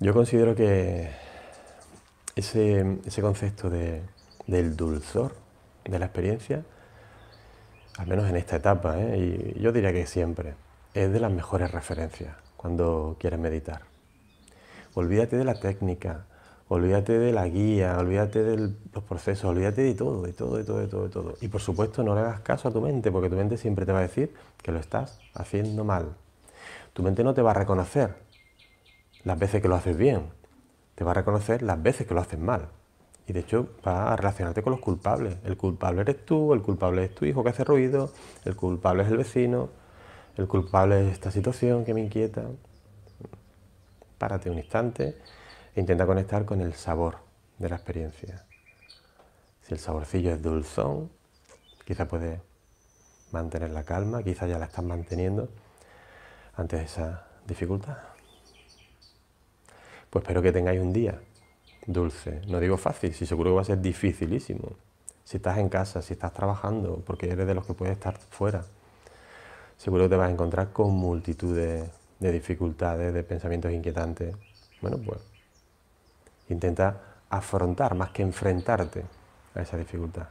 Yo considero que ese, concepto del dulzor de la experiencia, al menos en esta etapa, ¿eh? y yo diría que siempre, es de las mejores referencias cuando quieres meditar. Olvídate de la técnica, olvídate de la guía, olvídate de los procesos, olvídate de todo, de todo, de todo, de todo, de todo. Y por supuesto no le hagas caso a tu mente, porque tu mente siempre te va a decir que lo estás haciendo mal. Tu mente no te va a reconocer las veces que lo haces bien, te va a reconocer las veces que lo haces mal. Y de hecho va a relacionarte con los culpables. El culpable eres tú, el culpable es tu hijo que hace ruido, el culpable es el vecino, el culpable es esta situación que me inquieta. Párate un instante e intenta conectar con el sabor de la experiencia. Si el saborcillo es dulzón, quizá puedes mantener la calma, quizá ya la estás manteniendo de esa dificultad. Pues espero que tengáis un día dulce. No digo fácil, si seguro que va a ser dificilísimo. Si estás en casa, si estás trabajando, porque eres de los que puedes estar fuera, seguro que te vas a encontrar con multitud de, de dificultades, de pensamientos inquietantes. Bueno, pues intenta afrontar más que enfrentarte a esa dificultad.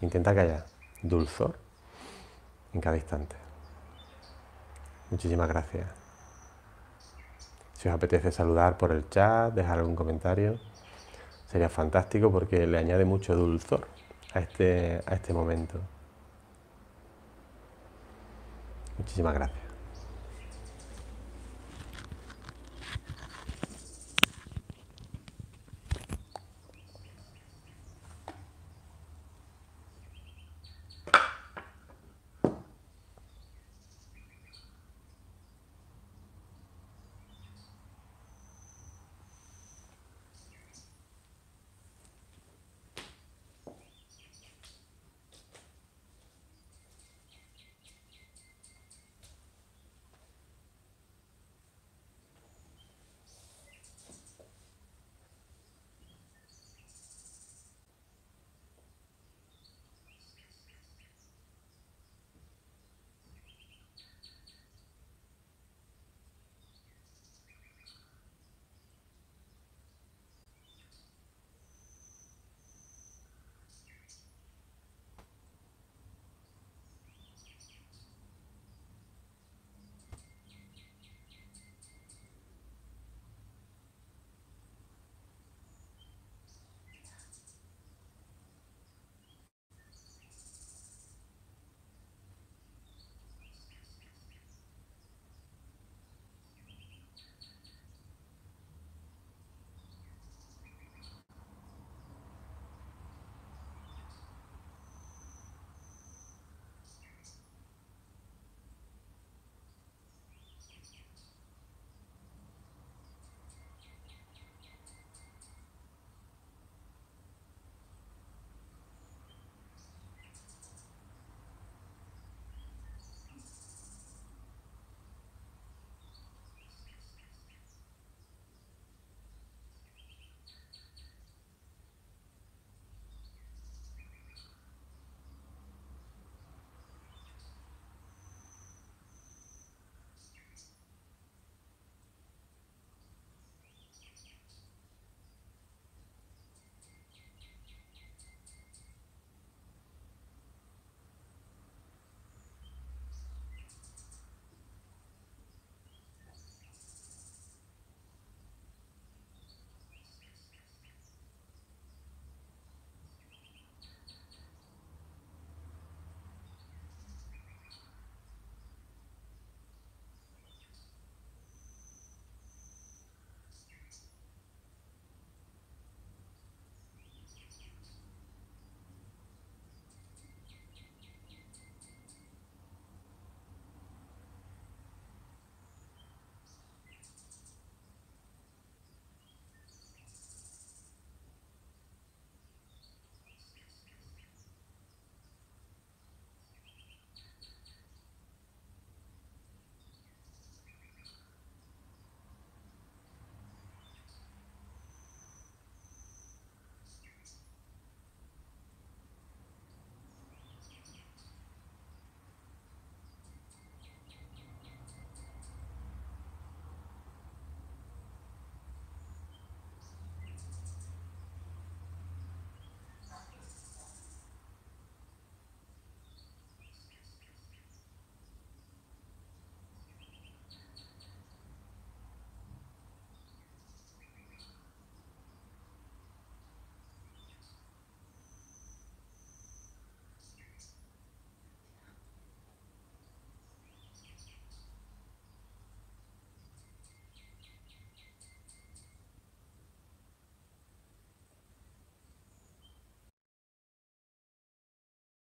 Intenta que haya dulzor en cada instante. Muchísimas gracias. Si os apetece saludar por el chat, dejar algún comentario, sería fantástico porque le añade mucho dulzor a este, a este momento. Muchísimas gracias.